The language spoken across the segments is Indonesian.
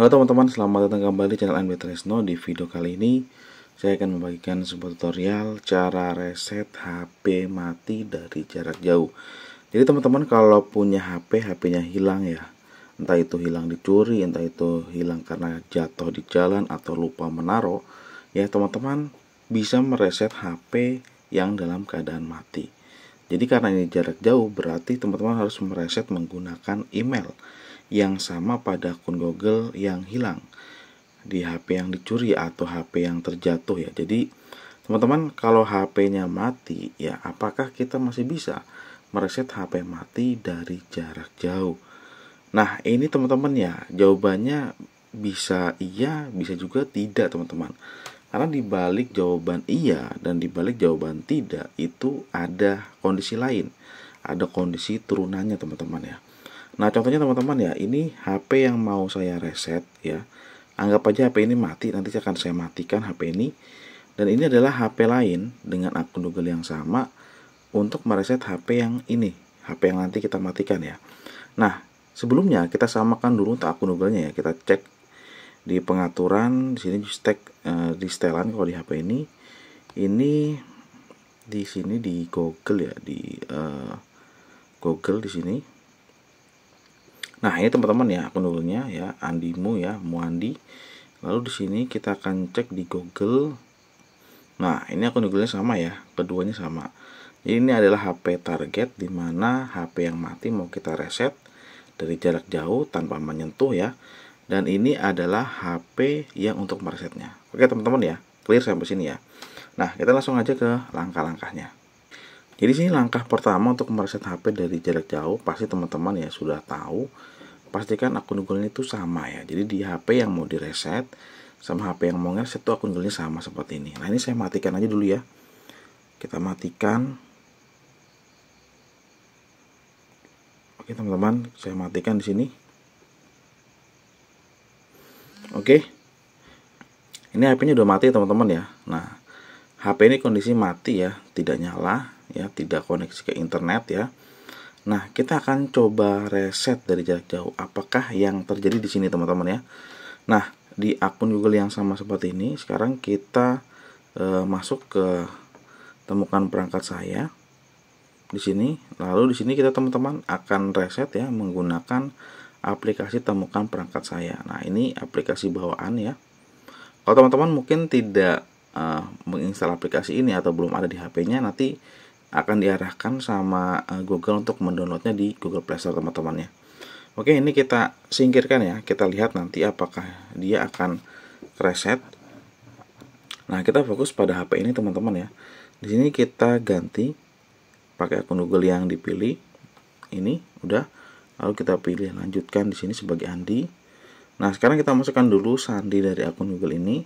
Halo teman-teman, selamat datang kembali di channel NB Tresno. Di video kali ini, saya akan membagikan sebuah tutorial cara reset HP mati dari jarak jauh. Jadi teman-teman kalau punya HP, HP-nya hilang ya. Entah itu hilang dicuri, entah itu hilang karena jatuh di jalan atau lupa menaruh, ya teman-teman bisa mereset HP yang dalam keadaan mati. Jadi karena ini jarak jauh, berarti teman-teman harus mereset menggunakan email yang sama pada akun Google yang hilang di HP yang dicuri atau HP yang terjatuh ya. Jadi teman-teman kalau HP-nya mati ya apakah kita masih bisa mereset HP mati dari jarak jauh? Nah ini teman-teman ya jawabannya bisa iya bisa juga tidak teman-teman karena dibalik jawaban iya dan dibalik jawaban tidak itu ada kondisi lain ada kondisi turunannya teman-teman ya Nah contohnya teman-teman ya ini HP yang mau saya reset ya. Anggap aja HP ini mati nanti akan saya matikan HP ini. Dan ini adalah HP lain dengan akun Google yang sama untuk mereset HP yang ini. HP yang nanti kita matikan ya. Nah sebelumnya kita samakan dulu untuk akun Google-nya ya. Kita cek di pengaturan di sini di stack eh, di setelan kalau di HP ini ini di sini di Google ya di uh, Google di sini Nah, ini teman-teman ya penurunnya ya Andimu ya, Muandi. Lalu di sini kita akan cek di Google. Nah, ini akun Google-nya sama ya, keduanya sama. ini adalah HP target di mana HP yang mati mau kita reset dari jarak jauh tanpa menyentuh ya. Dan ini adalah HP yang untuk meresetnya. Oke, teman-teman ya. Clear sampai sini ya. Nah, kita langsung aja ke langkah-langkahnya jadi sini langkah pertama untuk mereset HP dari jarak jauh pasti teman-teman ya sudah tahu pastikan akun Google itu sama ya jadi di HP yang mau direset sama HP yang mau ngereset tuh akun Google sama seperti ini nah ini saya matikan aja dulu ya kita matikan oke teman-teman saya matikan di sini oke ini HP-nya udah mati teman-teman ya nah HP ini kondisi mati ya tidak nyala ya tidak koneksi ke internet ya nah kita akan coba reset dari jarak jauh apakah yang terjadi di sini teman-teman ya nah di akun Google yang sama seperti ini sekarang kita e, masuk ke temukan perangkat saya di sini lalu di sini kita teman-teman akan reset ya menggunakan aplikasi temukan perangkat saya nah ini aplikasi bawaan ya kalau teman-teman mungkin tidak uh, menginstal aplikasi ini atau belum ada di HP-nya nanti akan diarahkan sama eh, Google untuk mendownloadnya di Google Play Store teman temannya Oke, ini kita singkirkan ya. Kita lihat nanti apakah dia akan reset. Nah, kita fokus pada HP ini teman-teman ya. Di sini kita ganti pakai akun Google yang dipilih. Ini udah. Lalu kita pilih lanjutkan di sini sebagai Andi. Nah, sekarang kita masukkan dulu sandi dari akun Google ini.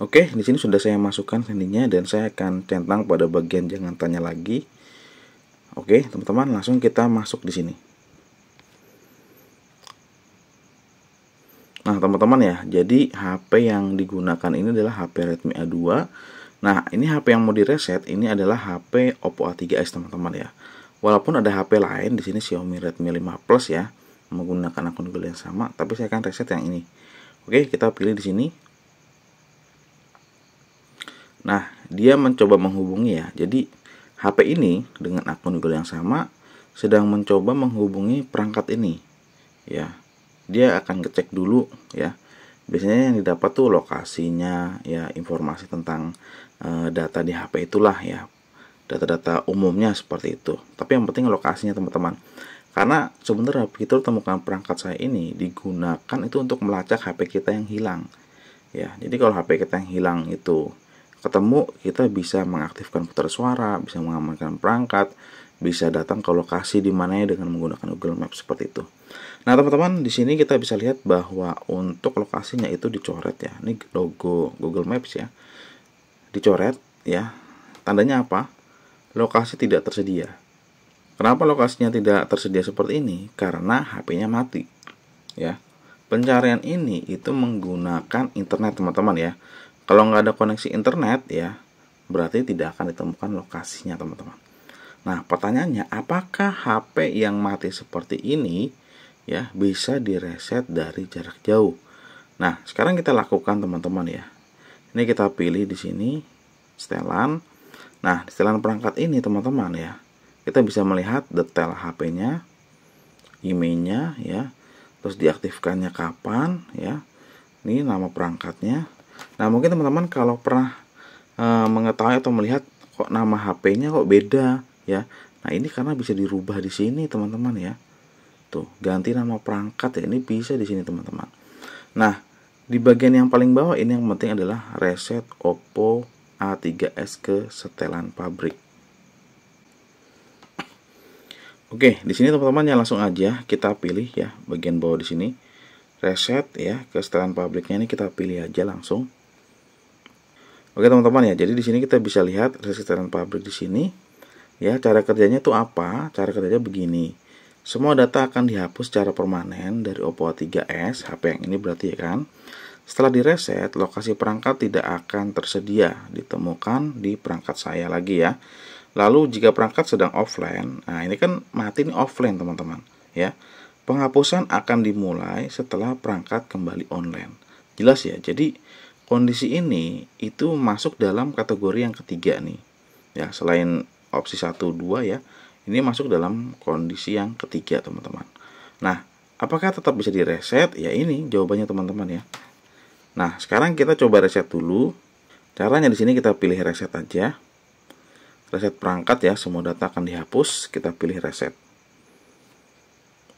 Oke, di sini sudah saya masukkan sendinya dan saya akan centang pada bagian jangan tanya lagi. Oke, teman-teman, langsung kita masuk di sini. Nah, teman-teman ya, jadi HP yang digunakan ini adalah HP Redmi A2. Nah, ini HP yang mau direset, ini adalah HP Oppo A3s, teman-teman ya. Walaupun ada HP lain di sini Xiaomi Redmi 5 Plus ya, menggunakan akun Google yang sama, tapi saya akan reset yang ini. Oke, kita pilih di sini Nah, dia mencoba menghubungi ya. Jadi HP ini dengan akun Google yang sama sedang mencoba menghubungi perangkat ini. Ya. Dia akan ngecek dulu ya. Biasanya yang didapat tuh lokasinya, ya informasi tentang e, data di HP itulah ya. Data-data umumnya seperti itu. Tapi yang penting lokasinya teman-teman. Karena sebenarnya fitur temukan perangkat saya ini digunakan itu untuk melacak HP kita yang hilang. Ya, jadi kalau HP kita yang hilang itu ketemu kita bisa mengaktifkan putar suara, bisa mengamankan perangkat, bisa datang ke lokasi di mana dengan menggunakan Google Maps seperti itu. Nah, teman-teman, di sini kita bisa lihat bahwa untuk lokasinya itu dicoret ya. Ini logo Google Maps ya. Dicoret ya. Tandanya apa? Lokasi tidak tersedia. Kenapa lokasinya tidak tersedia seperti ini? Karena HP-nya mati. Ya. Pencarian ini itu menggunakan internet, teman-teman ya kalau nggak ada koneksi internet ya, berarti tidak akan ditemukan lokasinya teman-teman. Nah, pertanyaannya apakah HP yang mati seperti ini ya bisa direset dari jarak jauh? Nah, sekarang kita lakukan teman-teman ya. Ini kita pilih di sini setelan. Nah, setelan perangkat ini teman-teman ya, kita bisa melihat detail HP-nya, IMEI-nya ya, terus diaktifkannya kapan ya. Ini nama perangkatnya. Nah mungkin teman-teman kalau pernah e, mengetahui atau melihat kok nama HP-nya kok beda ya. Nah ini karena bisa dirubah di sini teman-teman ya. Tuh ganti nama perangkat ya ini bisa di sini teman-teman. Nah di bagian yang paling bawah ini yang penting adalah reset Oppo A3s ke setelan pabrik. Oke, di sini teman-teman ya langsung aja kita pilih ya bagian bawah di sini reset ya ke setelan pabriknya ini kita pilih aja langsung oke teman-teman ya jadi di sini kita bisa lihat reset setelan pabrik di sini ya cara kerjanya tuh apa cara kerjanya begini semua data akan dihapus secara permanen dari Oppo A3s HP yang ini berarti ya kan setelah direset lokasi perangkat tidak akan tersedia ditemukan di perangkat saya lagi ya lalu jika perangkat sedang offline nah ini kan mati ini offline teman-teman ya Penghapusan akan dimulai setelah perangkat kembali online. Jelas ya. Jadi kondisi ini itu masuk dalam kategori yang ketiga nih. Ya, selain opsi 1 2 ya. Ini masuk dalam kondisi yang ketiga, teman-teman. Nah, apakah tetap bisa direset? Ya ini jawabannya, teman-teman ya. Nah, sekarang kita coba reset dulu. Caranya di sini kita pilih reset aja. Reset perangkat ya, semua data akan dihapus, kita pilih reset.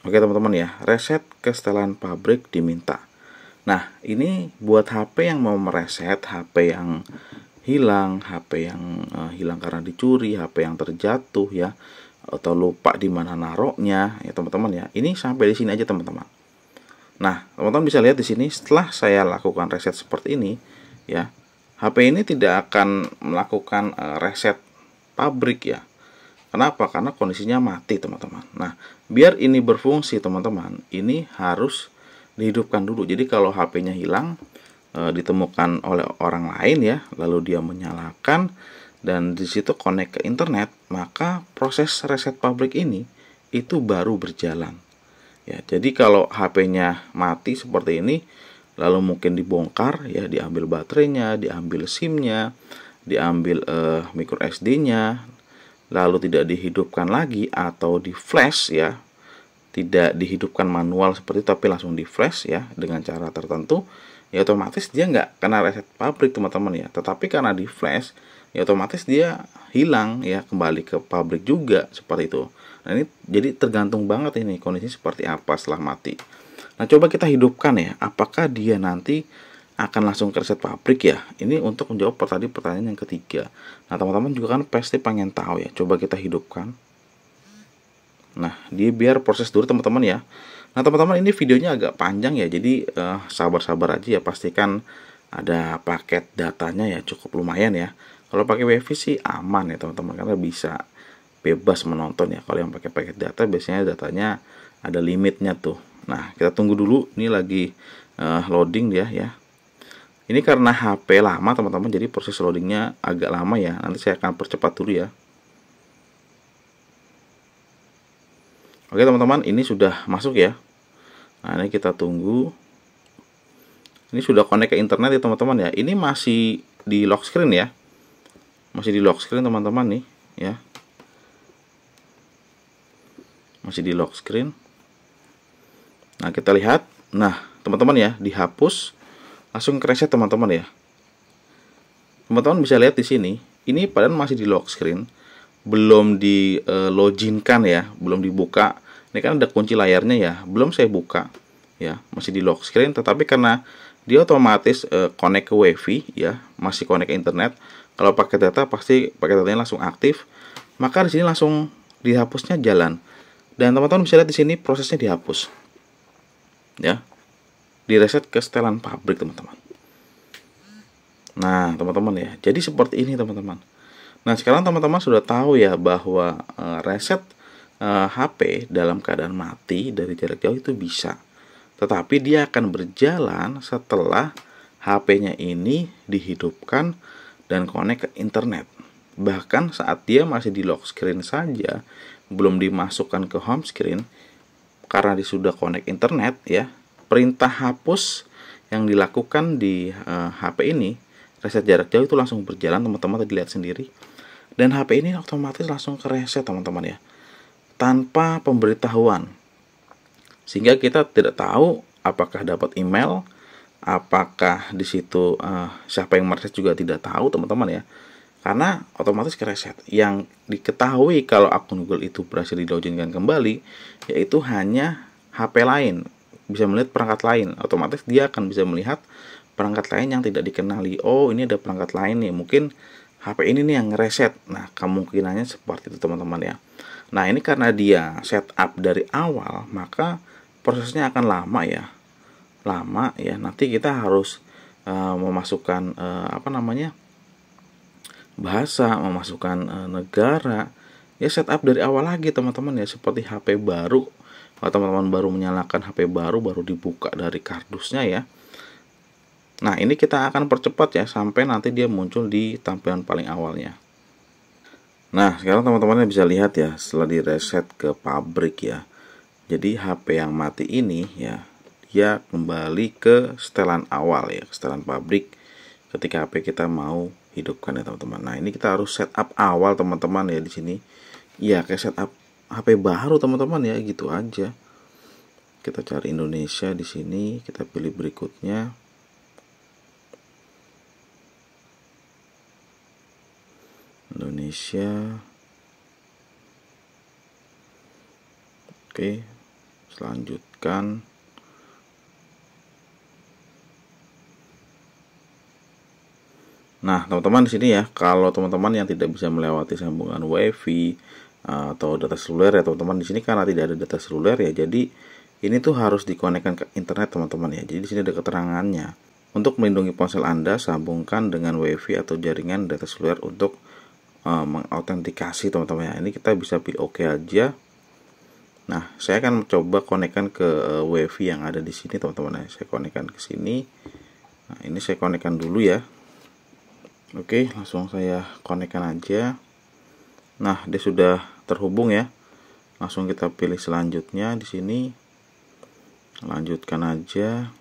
Oke teman-teman ya, reset kesetelan pabrik diminta. Nah, ini buat HP yang mau mereset, HP yang hilang, HP yang uh, hilang karena dicuri, HP yang terjatuh ya, atau lupa di mana naroknya ya teman-teman ya. Ini sampai di sini aja teman-teman. Nah, teman-teman bisa lihat di sini setelah saya lakukan reset seperti ini ya, HP ini tidak akan melakukan uh, reset pabrik ya Kenapa? Karena kondisinya mati, teman-teman. Nah, biar ini berfungsi, teman-teman, ini harus dihidupkan dulu. Jadi kalau HP-nya hilang, e, ditemukan oleh orang lain ya, lalu dia menyalakan dan di situ connect ke internet, maka proses reset pabrik ini itu baru berjalan. Ya, jadi kalau HP-nya mati seperti ini, lalu mungkin dibongkar ya, diambil baterainya, diambil SIM-nya, diambil e, micro SD-nya, lalu tidak dihidupkan lagi atau di flash ya tidak dihidupkan manual seperti itu, tapi langsung di flash ya dengan cara tertentu ya otomatis dia nggak kena reset pabrik teman-teman ya tetapi karena di flash ya otomatis dia hilang ya kembali ke pabrik juga seperti itu nah ini jadi tergantung banget ini kondisi seperti apa setelah mati nah coba kita hidupkan ya apakah dia nanti akan langsung ke riset pabrik ya? Ini untuk menjawab tadi pertanyaan yang ketiga. Nah, teman-teman juga kan pasti pengen tahu ya. Coba kita hidupkan. Nah, dia biar proses dulu teman-teman ya. Nah, teman-teman ini videonya agak panjang ya. Jadi eh, sabar-sabar eh, aja ya. Pastikan ada paket datanya ya cukup lumayan ya. Kalau pakai wifi sih aman ya teman-teman karena bisa bebas menonton ya. Kalau yang pakai paket data biasanya datanya ada limitnya tuh. Nah, kita tunggu dulu. Ini lagi uh, loading dia ya. Ini karena HP lama teman-teman jadi proses loadingnya agak lama ya. Nanti saya akan percepat dulu ya. Oke teman-teman ini sudah masuk ya. Nah ini kita tunggu. Ini sudah connect ke internet ya teman-teman ya. Ini masih di lock screen ya. Masih di lock screen teman-teman nih ya. Masih di lock screen. Nah kita lihat. Nah teman-teman ya dihapus langsung crash teman-teman ya teman-teman bisa lihat di sini ini padahal masih di lock screen belum di e, loginkan ya belum dibuka ini kan ada kunci layarnya ya belum saya buka ya masih di lock screen tetapi karena dia otomatis e, connect ke wifi ya masih connect ke internet kalau pakai data pasti pakai datanya langsung aktif maka di sini langsung dihapusnya jalan dan teman-teman bisa lihat di sini prosesnya dihapus ya direset ke setelan pabrik teman-teman nah teman-teman ya jadi seperti ini teman-teman nah sekarang teman-teman sudah tahu ya bahwa e, reset e, eh, HP dalam keadaan mati dari jarak jauh itu bisa tetapi dia akan berjalan setelah HP-nya ini dihidupkan dan connect ke internet bahkan saat dia masih di lock screen saja belum dimasukkan ke home screen karena dia sudah connect internet ya perintah hapus yang dilakukan di uh, eh, HP ini reset jarak jauh itu langsung berjalan teman-teman tadi lihat sendiri dan HP ini otomatis langsung ke reset teman-teman ya tanpa pemberitahuan sehingga kita tidak tahu apakah dapat email apakah di situ uh, siapa yang mereset juga tidak tahu teman-teman ya karena otomatis ke reset yang diketahui kalau akun Google itu berhasil dilogin kembali yaitu hanya HP lain bisa melihat perangkat lain otomatis dia akan bisa melihat perangkat lain yang tidak dikenali oh ini ada perangkat lain nih mungkin HP ini nih yang reset. nah kemungkinannya seperti itu teman-teman ya nah ini karena dia setup dari awal maka prosesnya akan lama ya lama ya nanti kita harus uh, memasukkan uh, apa namanya bahasa memasukkan uh, negara ya setup dari awal lagi teman-teman ya seperti HP baru kalau teman-teman baru menyalakan HP baru baru dibuka dari kardusnya ya nah ini kita akan percepat ya sampai nanti dia muncul di tampilan paling awalnya nah sekarang teman-teman bisa lihat ya setelah di reset ke pabrik ya jadi HP yang mati ini ya dia kembali ke setelan awal ya setelan pabrik ketika HP kita mau hidupkan ya teman-teman nah ini kita harus setup awal teman-teman ya di sini ya kayak setup HP baru teman-teman ya gitu aja kita cari Indonesia di sini kita pilih berikutnya Indonesia oke selanjutkan Nah, teman-teman di sini ya, kalau teman-teman yang tidak bisa melewati sambungan WiFi atau data seluler ya teman-teman di sini karena tidak ada data seluler ya jadi ini tuh harus dikonekkan ke internet teman-teman ya jadi di sini ada keterangannya untuk melindungi ponsel Anda sambungkan dengan WiFi atau jaringan data seluler untuk uh, mengautentikasi teman-teman ya ini kita bisa pilih oke okay aja nah saya akan coba konekkan ke uh, WiFi yang ada di sini teman-teman ya saya konekkan ke sini nah ini saya konekkan dulu ya oke langsung saya konekkan aja Nah, dia sudah terhubung ya. Langsung kita pilih selanjutnya di sini. Lanjutkan aja.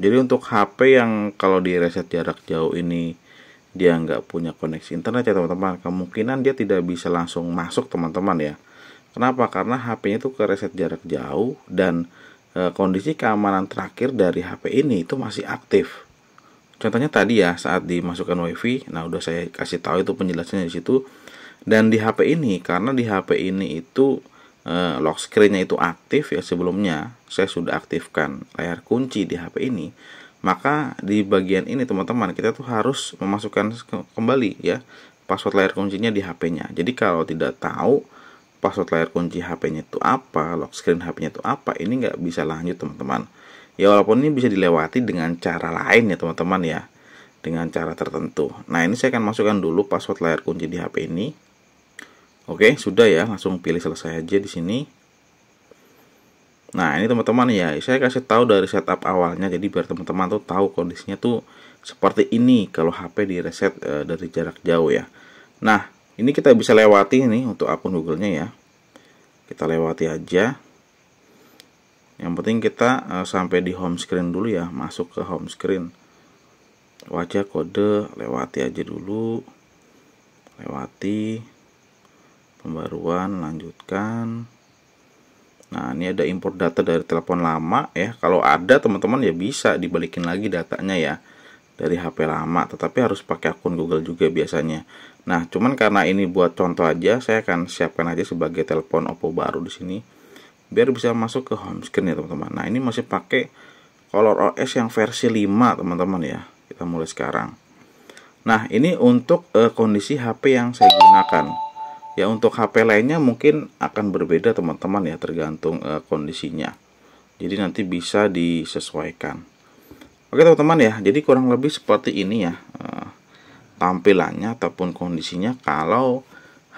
Jadi untuk HP yang kalau di reset jarak jauh ini dia nggak punya koneksi internet ya teman-teman, kemungkinan dia tidak bisa langsung masuk teman-teman ya. Kenapa? Karena HP-nya itu ke reset jarak jauh dan e, kondisi keamanan terakhir dari HP ini itu masih aktif. Contohnya tadi ya saat dimasukkan WiFi, nah udah saya kasih tahu itu penjelasannya di situ. Dan di HP ini karena di HP ini itu eh, lock screen-nya itu aktif ya sebelumnya saya sudah aktifkan layar kunci di HP ini. Maka di bagian ini teman-teman kita tuh harus memasukkan kembali ya password layar kuncinya di HP-nya. Jadi kalau tidak tahu password layar kunci HP-nya itu apa, lock screen HP-nya itu apa, ini nggak bisa lanjut teman-teman ya walaupun ini bisa dilewati dengan cara lain ya teman-teman ya dengan cara tertentu nah ini saya akan masukkan dulu password layar kunci di HP ini oke sudah ya langsung pilih selesai aja di sini nah ini teman-teman ya saya kasih tahu dari setup awalnya jadi biar teman-teman tuh tahu kondisinya tuh seperti ini kalau HP di reset e, dari jarak jauh ya nah ini kita bisa lewati ini untuk akun Google-nya ya kita lewati aja yang penting kita uh, sampai di home screen dulu ya masuk ke home screen wajah kode lewati aja dulu lewati pembaruan lanjutkan nah ini ada import data dari telepon lama ya kalau ada teman-teman ya bisa dibalikin lagi datanya ya dari HP lama tetapi harus pakai akun Google juga biasanya nah cuman karena ini buat contoh aja saya akan siapkan aja sebagai telepon Oppo baru di sini biar bisa masuk ke home screen ya teman-teman nah ini masih pakai color OS yang versi 5 teman-teman ya kita mulai sekarang nah ini untuk uh, kondisi HP yang saya gunakan ya untuk HP lainnya mungkin akan berbeda teman-teman ya tergantung uh, kondisinya jadi nanti bisa disesuaikan oke teman-teman ya jadi kurang lebih seperti ini ya uh, tampilannya ataupun kondisinya kalau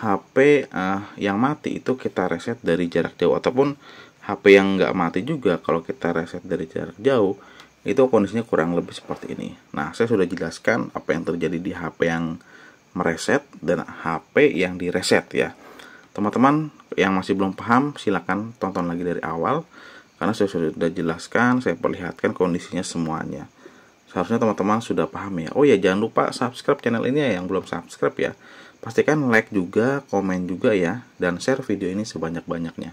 HP uh, ah, yang mati itu kita reset dari jarak jauh ataupun HP yang nggak mati juga kalau kita reset dari jarak jauh itu kondisinya kurang lebih seperti ini. Nah, saya sudah jelaskan apa yang terjadi di HP yang mereset dan HP yang direset ya. Teman-teman yang masih belum paham silahkan tonton lagi dari awal karena saya sudah jelaskan, saya perlihatkan kondisinya semuanya. Seharusnya teman-teman sudah paham ya. Oh ya jangan lupa subscribe channel ini ya yang belum subscribe ya Pastikan like juga, komen juga ya, dan share video ini sebanyak-banyaknya.